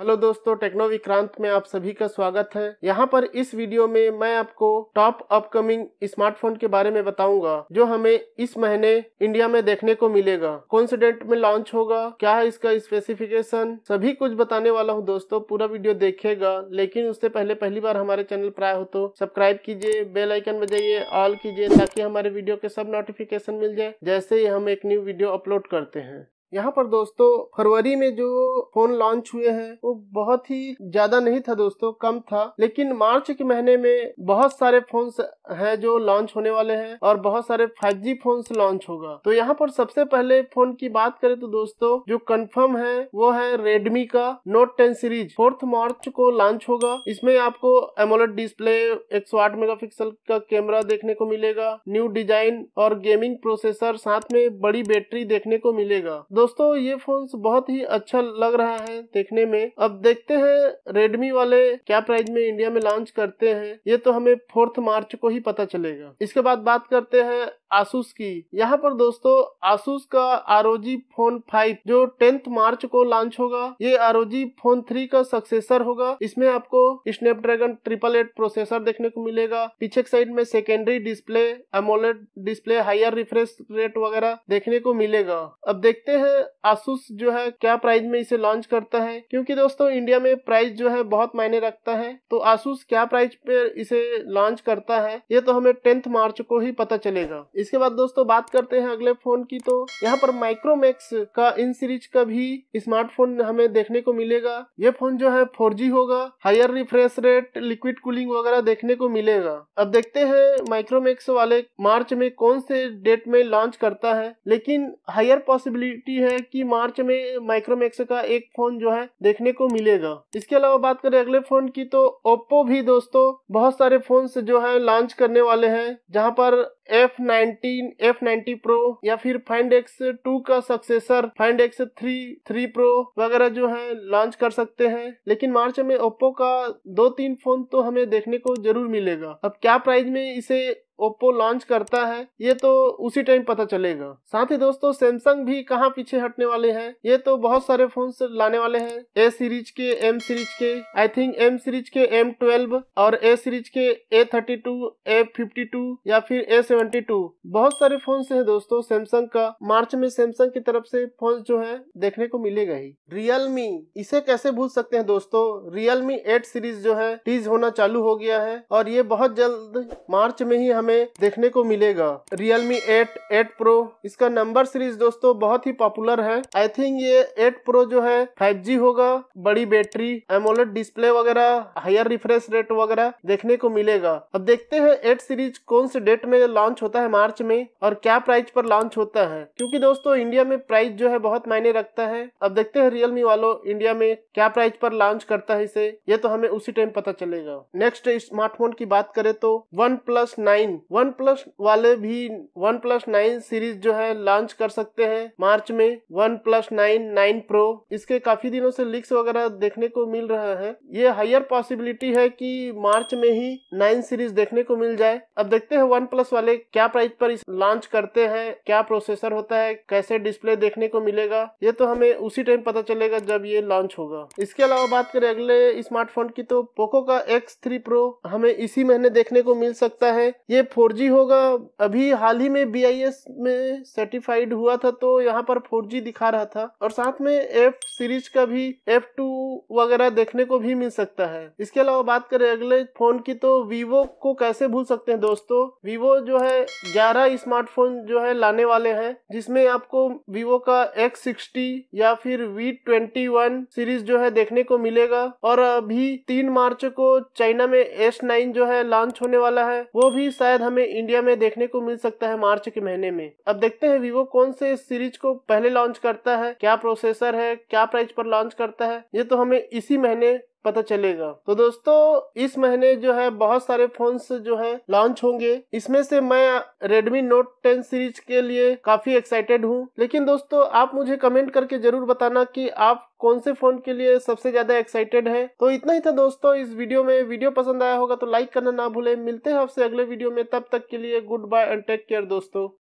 hello दोस्तों techno Vikrant में आप सभी का स्वागत है यहाँ पर इस वीडियो में मैं आपको टॉप अपकमिंग स्मार्टफोन के बारे में बताऊंगा जो हमें इस महीने इंडिया में देखने को मिलेगा कौन से डेट में लॉन्च होगा क्या है इसका स्पेसिफिकेशन सभी कुछ बताने वाला हूँ दोस्तों पूरा वीडियो देखेगा लेकिन उससे पहले पहली बार हमारे चैनल पर आए हो तो सब्सक्राइब कीजिए बेल आइकन बजाइए ऑल कीजिए ताकि हमारे वीडियो के सब नोटिफिकेशन मिल जाए जैसे ही हम एक न्यू वीडियो अपलोड करते हैं यहाँ पर दोस्तों फरवरी में जो फोन लॉन्च हुए हैं वो बहुत ही ज्यादा नहीं था दोस्तों कम था लेकिन मार्च के महीने में बहुत सारे फोन हैं जो लॉन्च होने वाले हैं और बहुत सारे 5G फोन लॉन्च होगा तो यहाँ पर सबसे पहले फोन की बात करें तो दोस्तों जो कंफर्म है वो है रेडमी का Note ten series fourth March को लॉन्च होगा इसमें आपको एमोलेट डिस्प्ले एक सौ आठ का कैमरा देखने को मिलेगा न्यू डिजाइन और गेमिंग प्रोसेसर साथ में बड़ी बैटरी देखने को मिलेगा दोस्तों ये फोन बहुत ही अच्छा लग रहा है देखने में अब देखते हैं रेडमी वाले क्या प्राइस में इंडिया में लॉन्च करते हैं ये तो हमें फोर्थ मार्च को ही पता चलेगा इसके बाद बात करते हैं आसूस की यहाँ पर दोस्तों आसूस का आरओजी फोन फाइव जो टेंथ मार्च को लॉन्च होगा ये आरओजी फोन थ्री का सक्सेसर होगा इसमें आपको स्नैपड्रैगन ट्रिपल एट प्रोसेसर देखने को मिलेगा पीछे साइड में secondary display AMOLED display higher refresh rate वगैरह देखने को मिलेगा अब देखते हैं हैं आसूस जो है क्या प्राइस में इसे लॉन्च करता है क्योंकि दोस्तों इंडिया में प्राइस जो है बहुत मायने रखता है तो आसूस क्या प्राइस पे इसे लॉन्च करता है ये तो हमें टेंथ मार्च को ही पता चलेगा इसके बाद दोस्तों बात करते हैं अगले फोन की तो यहाँ पर माइक्रोमैक्स का इन सीरीज का भी स्मार्टफोन हमें देखने को मिलेगा ये फोन जो है फोर होगा higher refresh rate liquid cooling वगैरह देखने को मिलेगा अब देखते हैं माइक्रोमैक्स वाले मार्च में कौन से डेट में लॉन्च करता है लेकिन हायर पॉसिबिलिटी सकती है कि मार्च में माइक्रोमैक्स का एक फोन जो है देखने को मिलेगा इसके अलावा बात करें अगले फोन की तो ओप्पो भी दोस्तों बहुत सारे फोन जो है लॉन्च करने वाले हैं जहां पर F19, F90 Pro या फिर Find X2 का सक्सेसर Find X3, 3 Pro वगैरह जो है लॉन्च कर सकते हैं लेकिन मार्च में Oppo का दो तीन फोन तो हमें देखने को जरूर मिलेगा अब क्या प्राइस में इसे ओप्पो लॉन्च करता है ये तो उसी टाइम पता चलेगा साथ ही दोस्तों सैमसंग भी कहाँ पीछे हटने वाले हैं ये तो बहुत सारे फोन लाने वाले हैं ए सीरीज के एम सीरीज के आई थिंक एम सीरीज के एम ट्वेल्व और ए सीरीज के A thirty two A fifty two या फिर ए सेवेंटी टू बहुत सारे फोन है दोस्तों सैमसंग का मार्च में सैमसंग की तरफ से फोन जो है देखने को मिलेगा ही रियलमी इसे कैसे भूल सकते हैं दोस्तों रियलमी एट सीरीज जो है टीज होना चालू हो गया है और ये बहुत जल्द मार्च में ही हम हमें देखने को मिलेगा Realme 8, 8 Pro इसका नंबर सीरीज दोस्तों बहुत ही पॉपुलर है आई थिंक ये 8 Pro जो है 5G होगा बड़ी बैटरी एमोलेट डिस्प्ले वगैरह हायर रिफ्रेश रेट वगैरह देखने को मिलेगा अब देखते हैं एट सीरीज कौन से डेट में लॉन्च होता है मार्च में और क्या प्राइस पर लॉन्च होता है क्योंकि दोस्तों इंडिया में प्राइस जो है बहुत मायने रखता है अब देखते हैं रियलमी वालों इंडिया में क्या प्राइस पर लॉन्च करता है इसे ये तो हमें उसी टाइम पता चलेगा नेक्स्ट स्मार्टफोन की बात करें तो one plus nine nine one plus वाले भी वन प्लस नाइन सीरीज जो है लॉन्च कर सकते हैं मार्च में one plus nine nine pro इसके काफी दिनों से लीक्स वगैरह देखने को मिल रहा है ये हायर पॉसिबिलिटी है कि मार्च में ही नाइन सीरीज देखने को मिल जाए अब देखते हैं वन प्लस वाले क्या प्राइस पर लॉन्च करते हैं क्या प्रोसेसर होता है कैसे डिस्प्ले देखने को मिलेगा ये तो हमें उसी टाइम पता चलेगा जब ये लॉन्च होगा इसके अलावा बात करें अगले स्मार्टफोन की तो पोको का एक्स थ्री प्रो हमें इसी महीने देखने को मिल सकता है ये फोर होगा अभी हाल ही में बी में सर्टिफाइड हुआ था तो यहाँ पर फोर दिखा रहा था और साथ में एफ सीरीज का भी एफ टू वगैरह देखने को भी मिल सकता है इसके अलावा बात करें अगले फोन की तो वीवो को कैसे भूल सकते हैं दोस्तों वीवो जो है 11 स्मार्टफोन जो है लाने वाले हैं जिसमें आपको वीवो का X60 या फिर V21 सीरीज जो है देखने को मिलेगा और अभी तीन मार्च को चाइना में S9 जो है लॉन्च होने वाला है वो भी शायद शायद हमें इंडिया में देखने को मिल सकता है मार्च के महीने में अब देखते हैं विवो कौन से इस सीरीज को पहले लॉन्च करता है क्या प्रोसेसर है क्या प्राइस पर लॉन्च करता है ये तो हमें इसी महीने पता चलेगा तो दोस्तों इस महीने जो है बहुत सारे फोन्स जो है लॉन्च होंगे इसमें से मैं Redmi Note 10 सीरीज के लिए काफी एक्साइटेड हूँ लेकिन दोस्तों आप मुझे कमेंट करके जरूर बताना कि आप कौन से फोन के लिए सबसे ज्यादा एक्साइटेड है तो इतना ही था दोस्तों इस वीडियो में वीडियो पसंद आया होगा तो लाइक करना ना भूले मिलते हैं आपसे अगले वीडियो में तब तक के लिए goodbye and take care दोस्तों